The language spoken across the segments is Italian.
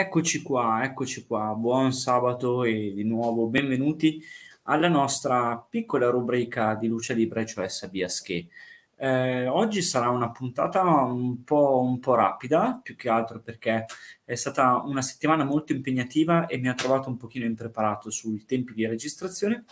Eccoci qua, eccoci qua, buon sabato e di nuovo benvenuti alla nostra piccola rubrica di Luce Libre, cioè Sabias che. Eh, oggi sarà una puntata un po', un po' rapida, più che altro perché è stata una settimana molto impegnativa e mi ha trovato un pochino impreparato sui tempi di registrazione,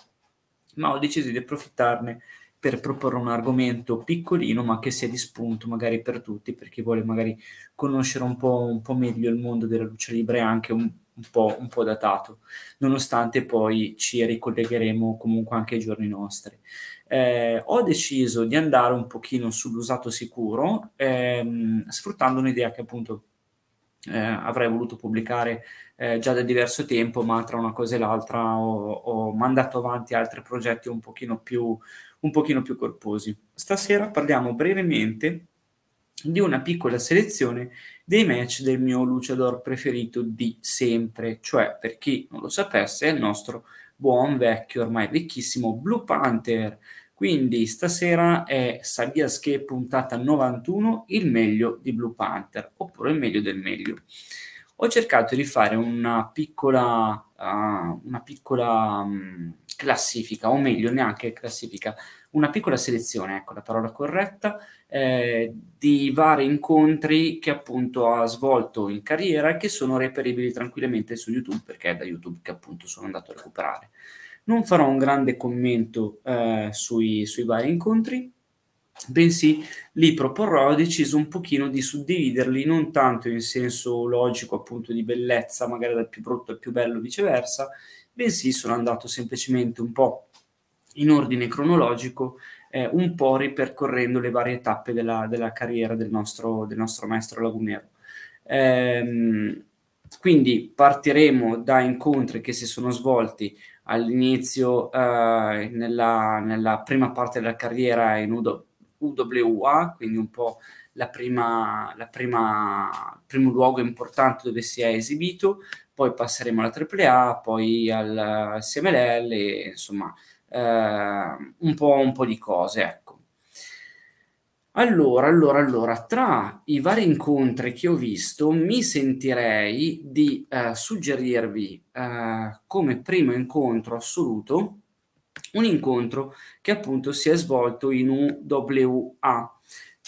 ma ho deciso di approfittarne per proporre un argomento piccolino ma che sia di spunto magari per tutti, per chi vuole magari conoscere un po', un po meglio il mondo della luce libera e anche un, un, po', un po' datato, nonostante poi ci ricollegheremo comunque anche ai giorni nostri. Eh, ho deciso di andare un pochino sull'usato sicuro, ehm, sfruttando un'idea che appunto eh, avrei voluto pubblicare eh, già da diverso tempo, ma tra una cosa e l'altra ho, ho mandato avanti altri progetti un pochino più, un pochino più corposi. Stasera parliamo brevemente di una piccola selezione dei match del mio luciador preferito di sempre, cioè per chi non lo sapesse è il nostro buon vecchio, ormai vecchissimo Blue Panther. Quindi stasera è Sabias che puntata 91, il meglio di Blue Panther, oppure il meglio del meglio ho cercato di fare una piccola, uh, una piccola um, classifica, o meglio, neanche classifica, una piccola selezione, ecco la parola corretta, eh, di vari incontri che appunto ha svolto in carriera e che sono reperibili tranquillamente su YouTube, perché è da YouTube che appunto sono andato a recuperare. Non farò un grande commento eh, sui, sui vari incontri, bensì li proporrò, ho deciso un pochino di suddividerli non tanto in senso logico appunto di bellezza, magari dal più brutto al più bello viceversa, bensì sono andato semplicemente un po' in ordine cronologico, eh, un po' ripercorrendo le varie tappe della, della carriera del nostro, del nostro, maestro lagumero. Ehm, quindi partiremo da incontri che si sono svolti all'inizio eh, nella, nella, prima parte della carriera in Udo UWA, quindi un po' la prima, la prima, il primo luogo importante dove si è esibito, poi passeremo alla AAA, poi al CMLL, e, insomma eh, un, po', un po' di cose. Ecco. Allora, allora, allora, tra i vari incontri che ho visto, mi sentirei di eh, suggerirvi eh, come primo incontro assoluto un incontro che appunto si è svolto in UWA.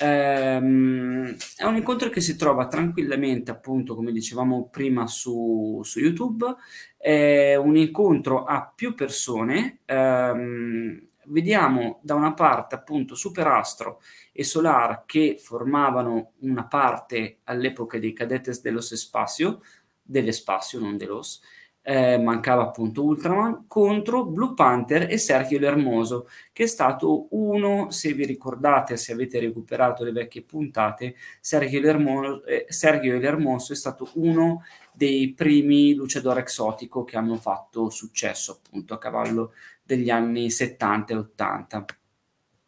Ehm, è un incontro che si trova tranquillamente, appunto, come dicevamo prima, su, su YouTube. È un incontro a più persone. Ehm, vediamo da una parte appunto Superastro e Solar che formavano una parte all'epoca dei cadetes dello spazio dell'espazio non delos, eh, mancava appunto Ultraman, contro Blue Panther e Sergio Lermoso, che è stato uno, se vi ricordate, se avete recuperato le vecchie puntate, Sergio, Lermo, eh, Sergio Lermoso è stato uno dei primi luciador esotico che hanno fatto successo appunto a cavallo degli anni 70 e 80.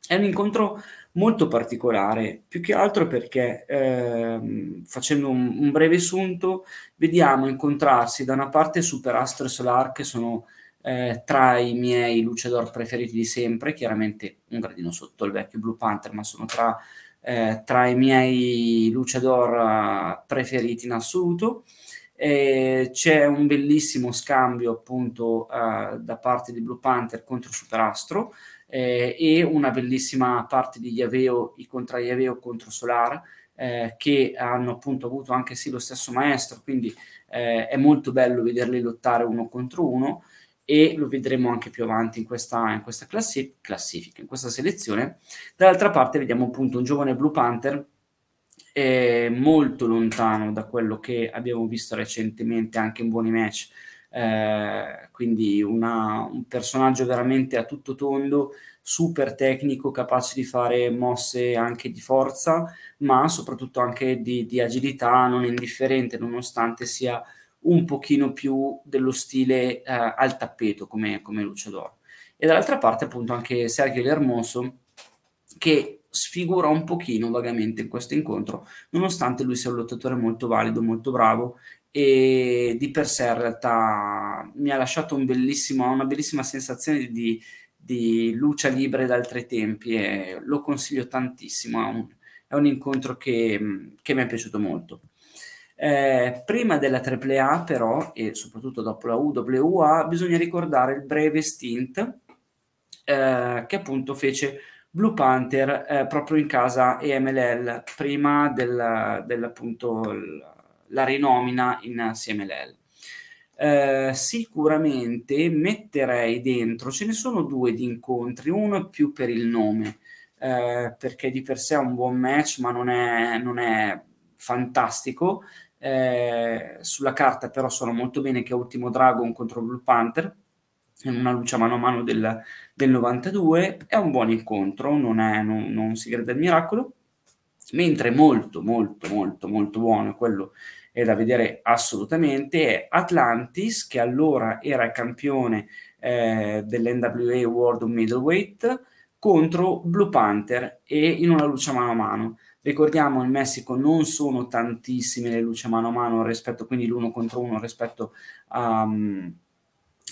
È un incontro molto particolare, più che altro perché ehm, facendo un, un, breve assunto vediamo incontrarsi da una parte Super Astro e Solar che sono eh, tra i miei luchador preferiti di sempre, chiaramente un gradino sotto il vecchio Blue Panther, ma sono tra, eh, tra i miei luchador eh, preferiti in assoluto. E c'è un bellissimo scambio appunto eh, da parte di Blue Panther contro Super Astro eh, e una bellissima parte di Iaveo, i contra Iaveo contro Solar, eh, che hanno appunto avuto anche sì lo stesso maestro, quindi eh, è molto bello vederli lottare uno contro uno e lo vedremo anche più avanti in questa, in questa classi- classifica, in questa selezione. Dall'altra parte vediamo appunto un giovane Blue Panther eh, molto lontano da quello che abbiamo visto recentemente anche in buoni match eh, quindi una, un personaggio veramente a tutto tondo, super tecnico, capace di fare mosse anche di forza, ma soprattutto anche di, di agilità, non indifferente, nonostante sia un pochino più dello stile eh, al tappeto come, come d'Oro. E dall'altra parte appunto anche Sergio Lermoso, che sfigura un pochino vagamente in questo incontro, nonostante lui sia un lottatore molto valido, molto bravo e di per sé in realtà mi ha lasciato un una bellissima sensazione di, di luce libera da altri tempi e lo consiglio tantissimo, è un, è un incontro che, che, mi è piaciuto molto. Eh, prima della AAA però, e soprattutto dopo la UWA, bisogna ricordare il breve stint eh, che appunto fece Blue Panther eh, proprio in casa EMLL prima del, dell'appunto la rinomina in CMLL. Eh, sicuramente metterei dentro, ce ne sono due di incontri, uno è più per il nome, eh, perché di per sé è un buon match, ma non è, non è fantastico. Eh, sulla carta però sono molto bene che è Ultimo Dragon contro Blue Panther in una luce mano a mano del, del 92, è un buon incontro, non, è, non, non si crede al miracolo, mentre molto molto molto molto buono, quello è da vedere assolutamente, è Atlantis che allora era campione eh, dell'NWA World Middleweight contro Blue Panther e in una luce mano a mano. Ricordiamo in Messico non sono tantissime le luci mano a mano rispetto quindi l'uno contro uno rispetto a... Um,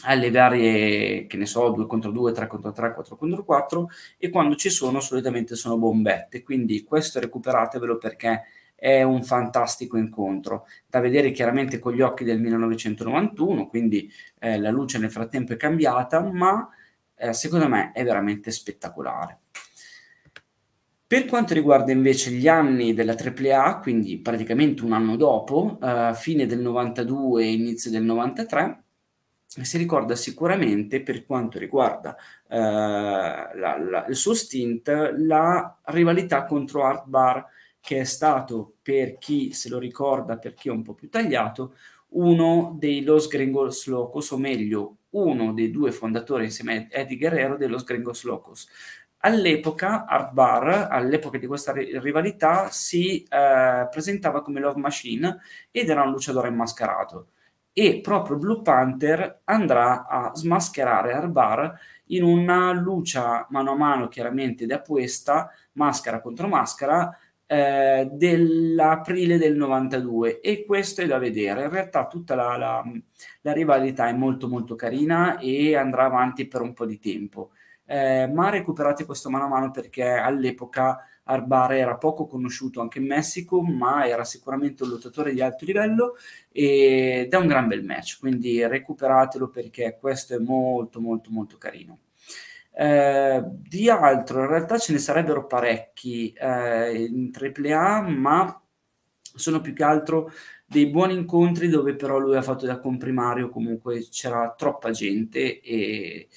alle varie, che ne so, 2 contro 2, 3 contro 3, 4 contro 4 e quando ci sono solitamente sono bombette, quindi questo recuperatevelo perché è un fantastico incontro da vedere chiaramente con gli occhi del 1991, quindi eh, la luce nel frattempo è cambiata, ma eh, secondo me è veramente spettacolare. Per quanto riguarda invece gli anni della AAA, quindi praticamente un anno dopo, eh, fine del 92 e inizio del 93, si ricorda sicuramente per quanto riguarda eh, la, la, il suo stint la rivalità contro Art Bar che è stato per chi se lo ricorda, per chi è un po' più tagliato, uno dei Los Gringos Locos, o meglio, uno dei due fondatori insieme a Eddie Guerrero dello Los Gringos Locos. All'epoca, Art Bar, all'epoca di questa rivalità, si eh, presentava come Love Machine ed era un luciatore mascherato e proprio Blue Panther andrà a smascherare Arbar in una lucia mano a mano chiaramente da puesta, maschera contro maschera, eh, dell'aprile del 92 e questo è da vedere. In realtà tutta la, la, la rivalità è molto molto carina e andrà avanti per un po' di tempo eh, ma recuperate questo mano a mano perché all'epoca Arbare era poco conosciuto anche in Messico, ma era sicuramente un lottatore di alto livello ed è un gran bel match, quindi recuperatelo perché questo è molto molto molto carino. Eh, di altro, in realtà ce ne sarebbero parecchi eh, in AAA, ma sono più che altro dei buoni incontri dove però lui ha fatto da comprimario, comunque c'era troppa gente e,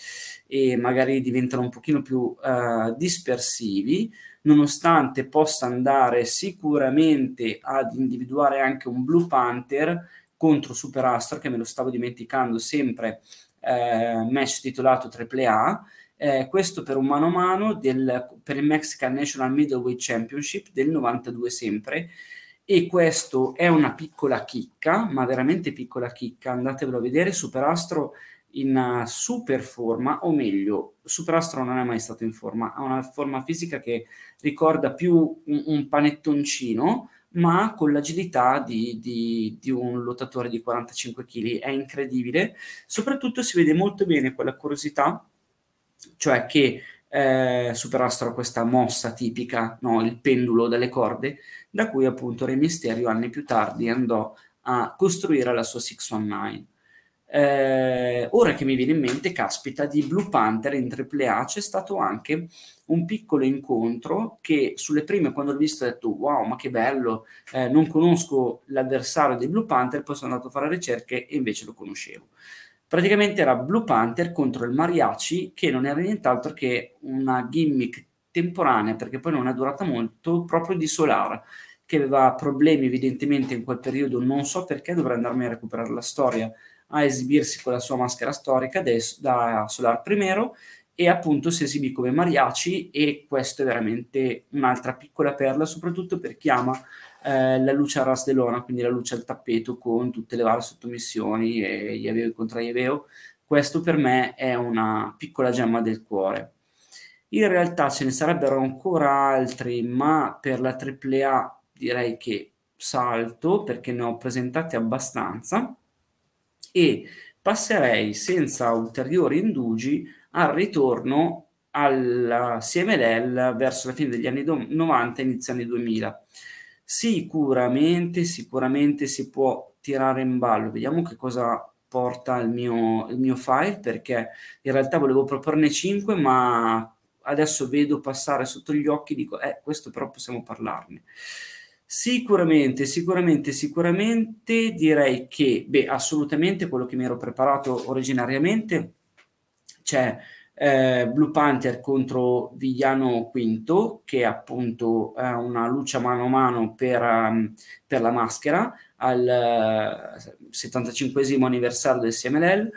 e magari diventano un pochino più uh, dispersivi, nonostante possa andare sicuramente ad individuare anche un Blue Panther contro Super Astro, che me lo stavo dimenticando sempre, eh, match titolato AAA, eh, questo per un mano a mano del, per il Mexican National Middleweight Championship del 92 sempre, e questo è una piccola chicca, ma veramente piccola chicca, andatevelo a vedere, Superastro in eh, super forma, o meglio, Superastro non è mai stato in forma, ha una forma fisica che ricorda più un, un panettoncino, ma con l'agilità di, di, di, un lottatore di 45 kg, è incredibile, soprattutto si vede molto bene quella curiosità, cioè che eh, Superastro questa mossa tipica, no? il pendulo delle corde, da cui appunto Re Mysterio anni più tardi andò a costruire la sua 619. Eh, ora che mi viene in mente, caspita, di Blue Panther in AAA c'è stato anche un piccolo incontro che sulle prime quando l'ho visto ho detto wow ma che bello, eh, non conosco l'avversario di Blue Panther, poi sono andato a fare ricerche e invece lo conoscevo. Praticamente era Blue Panther contro il Mariachi, che non era nient'altro che una gimmick temporanea, perché poi non è durata molto, proprio di Solar, che aveva problemi evidentemente in quel periodo, non so perché, dovrei andarmi a recuperare la storia, a esibirsi con la sua maschera storica adesso, da Solar Primero, e appunto si esibì come Mariachi e questo è veramente un'altra piccola perla, soprattutto per chi ama eh, la luce a ras de lona, quindi la luce al tappeto con tutte le varie sottomissioni, e Iaveo e contro Iaveo. Questo per me è una piccola gemma del cuore. In realtà ce ne sarebbero ancora altri, ma per la AAA direi che salto perché ne ho presentati abbastanza e passerei senza ulteriori indugi al ritorno al Siemelel verso la fine degli anni 90 e inizio anni 2000. Sicuramente, sicuramente si può tirare in ballo. Vediamo che cosa porta il mio, il mio file, perché in realtà volevo proporne 5, ma adesso vedo passare sotto gli occhi, dico, eh, questo però possiamo parlarne. Sicuramente, sicuramente, sicuramente direi che, beh, assolutamente quello che mi ero preparato originariamente c'è. Cioè eh, Blue Panther contro Vigliano V, che appunto è una luce mano a mano per, um, per la maschera al uh, eh, 75 anniversario del CMLL.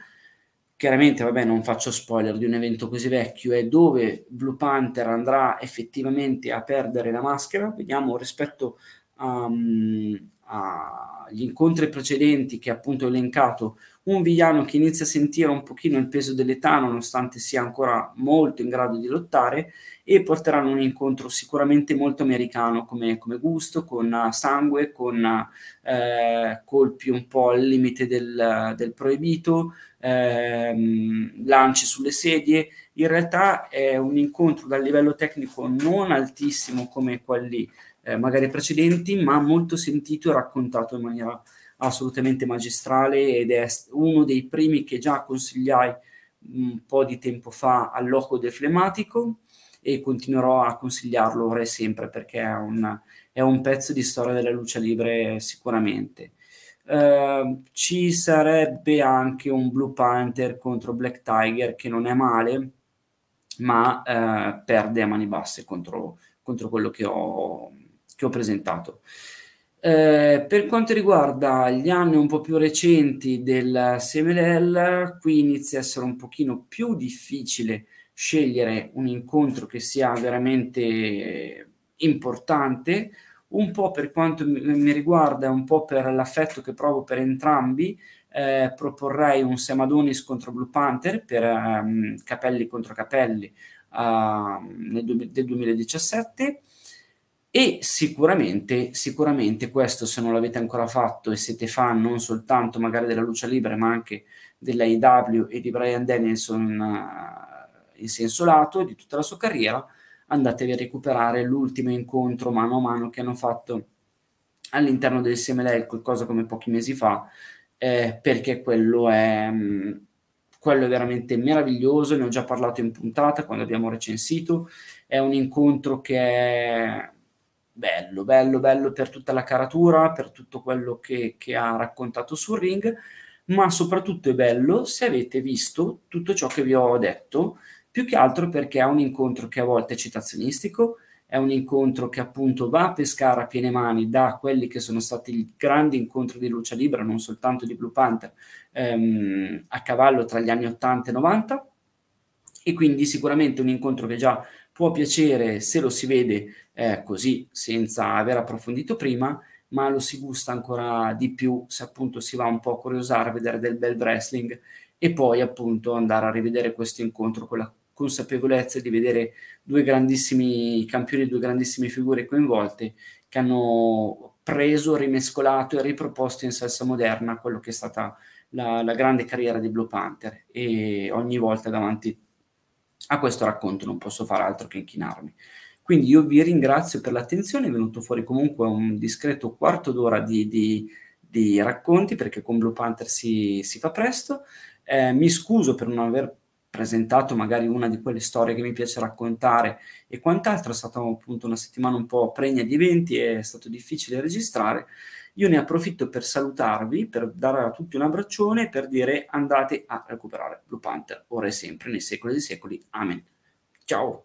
Chiaramente, vabbè, non faccio spoiler di un evento così vecchio, è dove Blue Panther andrà effettivamente a perdere la maschera. Vediamo rispetto um, mm, agli incontri precedenti che appunto ho elencato un villano che inizia a sentire un pochino il peso dell'età nonostante sia ancora molto in grado di lottare e porteranno un incontro sicuramente molto americano come, come gusto, con eh, sangue, con eh, colpi un po' al limite del, del proibito, ehm, lanci sulle sedie. In realtà è un incontro dal livello tecnico non altissimo come quelli eh, magari precedenti, ma molto sentito e raccontato in maniera assolutamente magistrale ed è uno dei primi che già consigliai mm, un po' di tempo fa al loco del flematico e continuerò a consigliarlo ora e sempre perché è un, è un pezzo di storia della luce libre sicuramente. Uh, ci sarebbe anche un Blue Panther contro Black Tiger che non è male, ma uh, perde a mani basse contro, contro quello che ho, che ho presentato. Eh, per quanto riguarda gli anni un po' più recenti del Semelel, qui inizia a essere un pochino più difficile scegliere un incontro che sia veramente importante, un po' per quanto mi riguarda, un po' per l'affetto che provo per entrambi, eh, proporrei un Semadonis contro Blue Panther per um, capelli contro capelli uh, nel, del 2017 e sicuramente, sicuramente questo, se non l'avete ancora fatto e siete fan non soltanto magari della Lucia libera, ma anche dell'AEW e di Brian Danielson eh, in senso lato e di tutta la sua carriera, andatevi a recuperare l'ultimo incontro mano a mano che hanno fatto all'interno del CMLL, qualcosa come pochi mesi fa, eh, perché quello è, mm, quello è veramente meraviglioso, ne ho già parlato in puntata quando abbiamo recensito, è un incontro che è bello, bello, bello per tutta la caratura, per tutto quello che, che ha raccontato sul ring, ma soprattutto è bello se avete visto tutto ciò che vi ho detto, più che altro perché è un incontro che a volte è citazionistico, è un incontro che appunto va a pescare a piene mani da quelli che sono stati i grandi incontri di Lucia libera, non soltanto di Blue Panther, ehm, a cavallo tra gli anni 80 e 90. E quindi sicuramente un incontro che già Può piacere se lo si vede eh, così senza aver approfondito prima, ma lo si gusta ancora di più se appunto si va un po' a curiosare, a vedere del bel wrestling e poi appunto andare a rivedere questo incontro con la consapevolezza di vedere due grandissimi campioni, due grandissime figure coinvolte che hanno preso, rimescolato e riproposto in salsa moderna quello che è stata la, la grande carriera di Blue Panther e ogni volta davanti a questo racconto non posso fare altro che inchinarmi. Quindi io vi ringrazio per l'attenzione, è venuto fuori comunque un discreto quarto d'ora di, di, di racconti perché con Blue Panther si, si fa presto. Eh, mi scuso per non aver presentato magari una di quelle storie che mi piace raccontare e quant'altro, è stata appunto una settimana un po' pregna di eventi, è stato difficile registrare, io ne approfitto per salutarvi, per dare a tutti un abbraccione, per dire andate a recuperare Blue Panther, ora e sempre, nei secoli dei secoli. Amen. Ciao!